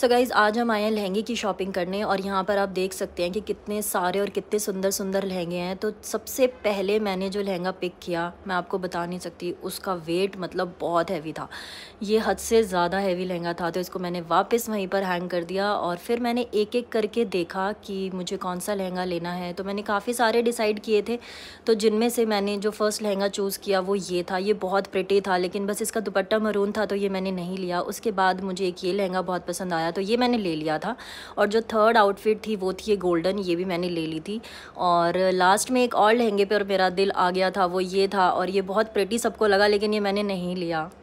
सो so guys आज हम आए हैं लहंगे की शॉपिंग करने और यहाँ पर आप देख सकते हैं कि कितने सारे और कितने सुंदर सुंदर लहंगे हैं तो सबसे पहले मैंने जो लहंगा पिक किया मैं आपको बता नहीं सकती उसका वेट मतलब बहुत हैवी था ये हद से ज़्यादा हैवी लहंगा था तो इसको मैंने वापस वहीं पर हैंग कर दिया और फिर मैंने एक एक करके देखा कि मुझे कौन सा लहंगा लेना है तो मैंने काफ़ी सारे डिसाइड किए थे तो जिनमें से मैंने जो फ़र्स्ट लहंगा चूज़ किया वो ये था ये बहुत प्रिटी था लेकिन बस इसका दुपट्टा मरून था तो ये मैंने नहीं लिया उसके बाद मुझे एक ये लहंगा बहुत पसंद आया आया तो ये मैंने ले लिया था और जो थर्ड आउटफिट थी वो थी ये गोल्डन ये भी मैंने ले ली थी और लास्ट में एक और लहंगे पर मेरा दिल आ गया था वो ये था और ये बहुत प्रेटी सबको लगा लेकिन ये मैंने नहीं लिया